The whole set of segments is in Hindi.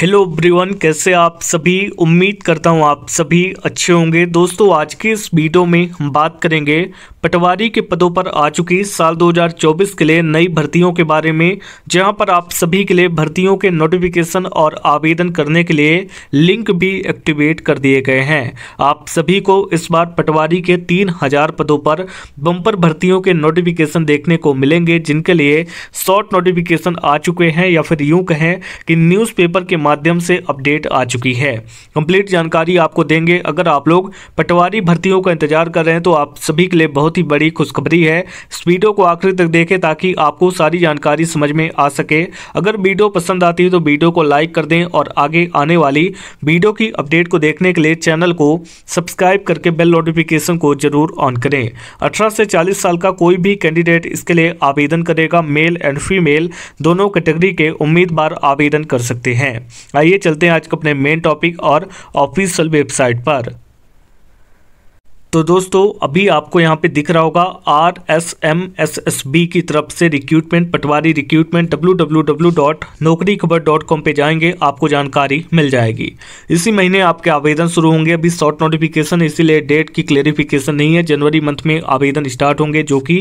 हेलो ब्रिवन कैसे आप सभी उम्मीद करता हूं आप सभी अच्छे होंगे दोस्तों आज के इस वीडियो में हम बात करेंगे पटवारी के पदों पर आ चुकी साल 2024 के लिए नई भर्तियों के बारे में जहां पर आप सभी के लिए भर्तियों के नोटिफिकेशन और आवेदन करने के लिए लिंक भी एक्टिवेट कर दिए गए हैं आप सभी को इस बार पटवारी के तीन हजार पदों पर बम्पर भर्तियों के नोटिफिकेशन देखने को मिलेंगे जिनके लिए शॉर्ट नोटिफिकेशन आ चुके हैं या फिर यूँ कहें कि न्यूज़पेपर के माध्यम से अपडेट आ चुकी है कंप्लीट जानकारी आपको देंगे अगर आप लोग पटवारी भर्तियों का इंतजार कर रहे हैं तो आप सभी के लिए बहुत ही बड़ी खुशखबरी है इस वीडियो को आखिरी तक देखें ताकि आपको सारी जानकारी समझ में आ सके अगर वीडियो पसंद आती है तो वीडियो को लाइक कर दें और आगे आने वाली वीडियो की अपडेट को देखने के लिए चैनल को सब्सक्राइब करके बेल नोटिफिकेशन को जरूर ऑन करें अठारह से चालीस साल का कोई भी कैंडिडेट इसके लिए आवेदन करेगा मेल एंड फीमेल दोनों कैटेगरी के, के उम्मीदवार आवेदन कर सकते हैं आइए चलते हैं आज के अपने मेन टॉपिक और ऑफिशियल वेबसाइट पर तो दोस्तों अभी आपको यहाँ पे दिख रहा होगा R S M S S B की तरफ से recruitment patwari recruitment W W W dot Naukri Khabar dot com पर जाएंगे आपको जानकारी मिल जाएगी इसी महीने आपके आवेदन शुरू होंगे अभी शॉर्ट नोटिफिकेशन इसीलिए डेट की क्लेरिफिकेशन नहीं है जनवरी मंथ में आवेदन स्टार्ट होंगे जो कि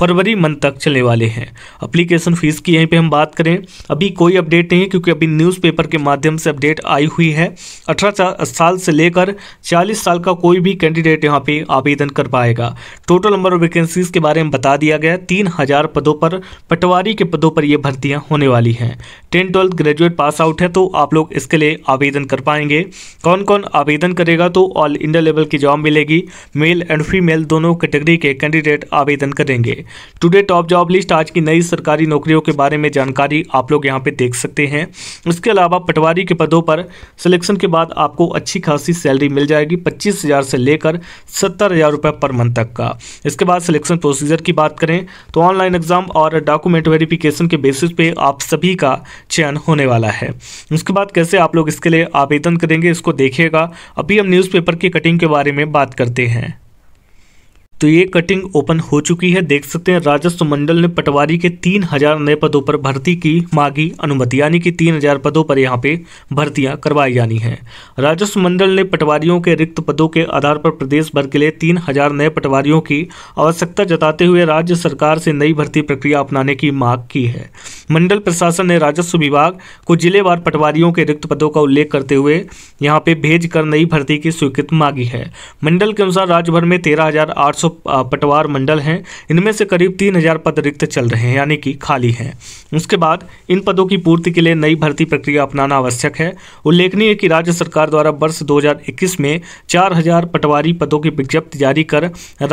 फरवरी मंथ तक चलने वाले हैं अप्लीकेशन फ़ीस की यहीं पर हम बात करें अभी कोई अपडेट नहीं है क्योंकि अभी न्यूज़पेपर के माध्यम से अपडेट आई हुई है अठारह साल से लेकर चालीस साल का कोई भी कैंडिडेट यहाँ पर पे आवेदन कर पाएगा टोटल नंबर ऑफ वैकेंसीज के बारे में बता दिया गया तीन हज़ार पदों पर पटवारी के पदों पर ये भर्तियां होने वाली हैं ten twelfth graduate pass out है तो आप लोग इसके लिए आवेदन कर पाएंगे कौन कौन आवेदन करेगा तो ऑल इंडिया लेवल की जॉब मिलेगी मेल एंड फीमेल दोनों कैटेगरी के कैंडिडेट आवेदन करेंगे टुडे टॉप जॉब लिस्ट आज की नई सरकारी नौकरियों के बारे में जानकारी आप लोग यहाँ पे देख सकते हैं इसके अलावा पटवारी के पदों पर सिलेक्शन के बाद आपको अच्छी खासी सैलरी मिल जाएगी पच्चीस से लेकर सत्तर हज़ार रुपये पर मंथ तक का इसके बाद सिलेक्शन प्रोसीजर की बात करें तो ऑनलाइन एग्जाम और डॉक्यूमेंट वेरिफिकेशन के बेसिस पे आप सभी का चयन होने वाला है उसके बाद कैसे आप लोग इसके लिए आवेदन करेंगे इसको देखिएगा अभी हम न्यूज़पेपर की कटिंग के बारे में बात करते हैं तो ये कटिंग ओपन हो चुकी है देख सकते हैं राजस्व मंडल ने पटवारी के तीन हजार नए पदों पर भर्ती की मांगी अनुमति यानी कि तीन हजार पदों पर यहाँ पे भर्तियां करवाई जानी हैं राजस्व मंडल ने पटवारियों के रिक्त पदों के आधार पर प्रदेश भर के लिए तीन हजार नए पटवारियों की आवश्यकता जताते हुए राज्य सरकार से नई भर्ती प्रक्रिया अपनाने की मांग की है मंडल प्रशासन ने राजस्व विभाग को जिलेवार पटवारियों के रिक्त पदों का उल्लेख करते हुए यहाँ पे भेज कर नई भर्ती की स्वीकृति मांगी है मंडल के अनुसार राज्य भर में 13,800 पटवार मंडल हैं इनमें से करीब 3,000 पद रिक्त चल रहे हैं यानी कि खाली हैं उसके बाद इन पदों की पूर्ति के लिए नई भर्ती प्रक्रिया अपनाना आवश्यक है उल्लेखनीय है कि राज्य सरकार द्वारा वर्ष दो में हजार पटवारी पदों की विज्ञप्ति जारी कर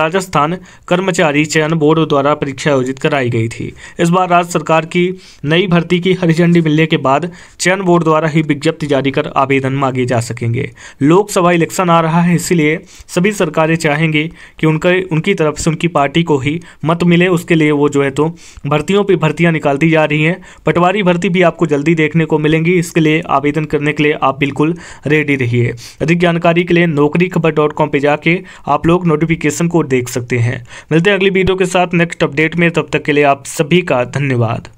राजस्थान कर्मचारी चयन बोर्ड द्वारा परीक्षा आयोजित कराई गई थी इस बार राज्य सरकार की नई भर्ती की हरी झंडी मिलने के बाद चयन बोर्ड द्वारा ही विज्ञप्ति जारी कर आवेदन मांगे जा सकेंगे लोकसभा इलेक्शन आ रहा है इसीलिए सभी सरकारें चाहेंगे कि उनके उनकी तरफ से उनकी पार्टी को ही मत मिले उसके लिए वो जो है तो भर्तियों पर भर्तियाँ निकालती जा रही हैं पटवारी भर्ती भी आपको जल्दी देखने को मिलेंगी इसके लिए आवेदन करने के लिए आप बिल्कुल रेडी रहिए अधिक जानकारी के लिए नौकरी खबर डॉट कॉम पर जाके आप लोग नोटिफिकेशन को देख सकते हैं मिलते हैं अगली वीडियो के साथ नेक्स्ट अपडेट में तब तक के लिए आप सभी का धन्यवाद